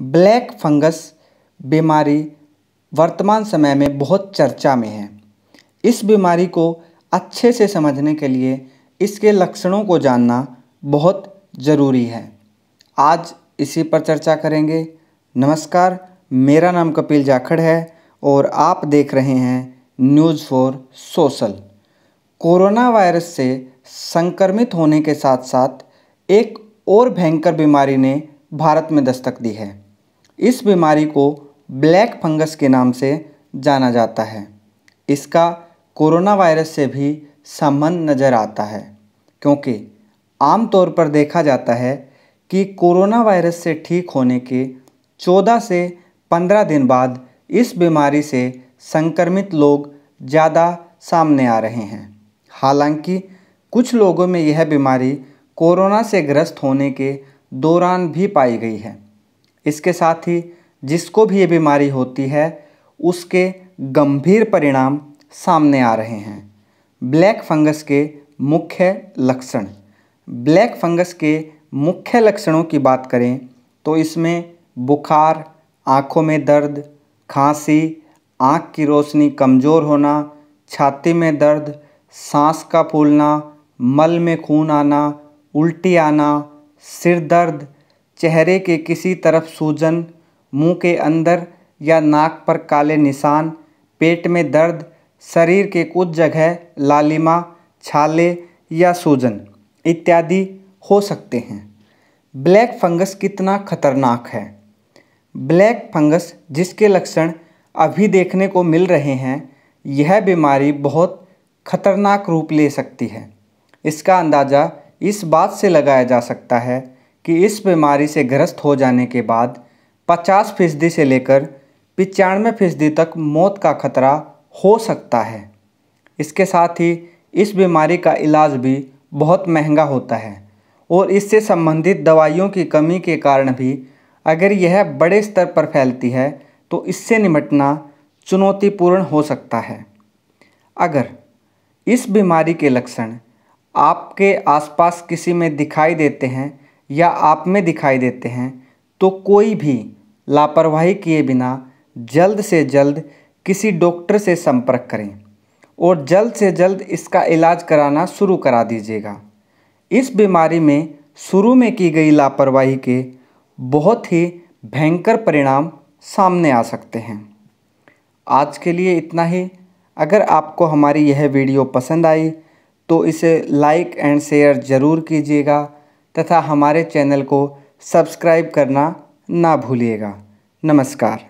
black fungus बीमारी वर्तमान समय में बहुत चर्चा में है इस बीमारी को अच्छे से समझने के लिए इसके लक्षणों को जानना बहुत ज़रूरी है आज इसी पर चर्चा करेंगे नमस्कार मेरा नाम कपिल जाखड़ है और आप देख रहे हैं news for social coronavirus से संक्रमित होने के साथ साथ एक और भयंकर बीमारी ने भारत में दस्तक दी है इस बीमारी को ब्लैक फंगस के नाम से जाना जाता है इसका कोरोना वायरस से भी संबंध नज़र आता है क्योंकि आम तौर पर देखा जाता है कि कोरोना वायरस से ठीक होने के 14 से 15 दिन बाद इस बीमारी से संक्रमित लोग ज़्यादा सामने आ रहे हैं हालांकि कुछ लोगों में यह बीमारी कोरोना से ग्रस्त होने के दौरान भी पाई गई है इसके साथ ही जिसको भी ये बीमारी होती है उसके गंभीर परिणाम सामने आ रहे हैं ब्लैक फंगस के मुख्य लक्षण ब्लैक फंगस के मुख्य लक्षणों की बात करें तो इसमें बुखार आँखों में दर्द खांसी आँख की रोशनी कमज़ोर होना छाती में दर्द सांस का फूलना मल में खून आना उल्टी आना सिर दर्द चेहरे के किसी तरफ सूजन मुंह के अंदर या नाक पर काले निशान पेट में दर्द शरीर के कुछ जगह लालिमा छाले या सूजन इत्यादि हो सकते हैं ब्लैक फंगस कितना खतरनाक है ब्लैक फंगस जिसके लक्षण अभी देखने को मिल रहे हैं यह बीमारी बहुत खतरनाक रूप ले सकती है इसका अंदाज़ा इस बात से लगाया जा सकता है कि इस बीमारी से ग्रस्त हो जाने के बाद 50 फीसदी से लेकर पचानवे फीसदी तक मौत का खतरा हो सकता है इसके साथ ही इस बीमारी का इलाज भी बहुत महंगा होता है और इससे संबंधित दवाइयों की कमी के कारण भी अगर यह बड़े स्तर पर फैलती है तो इससे निपटना चुनौतीपूर्ण हो सकता है अगर इस बीमारी के लक्षण आपके आसपास किसी में दिखाई देते हैं या आप में दिखाई देते हैं तो कोई भी लापरवाही किए बिना जल्द से जल्द किसी डॉक्टर से संपर्क करें और जल्द से जल्द इसका इलाज कराना शुरू करा दीजिएगा इस बीमारी में शुरू में की गई लापरवाही के बहुत ही भयंकर परिणाम सामने आ सकते हैं आज के लिए इतना ही अगर आपको हमारी यह वीडियो पसंद आई तो इसे लाइक एंड शेयर ज़रूर कीजिएगा तथा हमारे चैनल को सब्सक्राइब करना ना भूलिएगा नमस्कार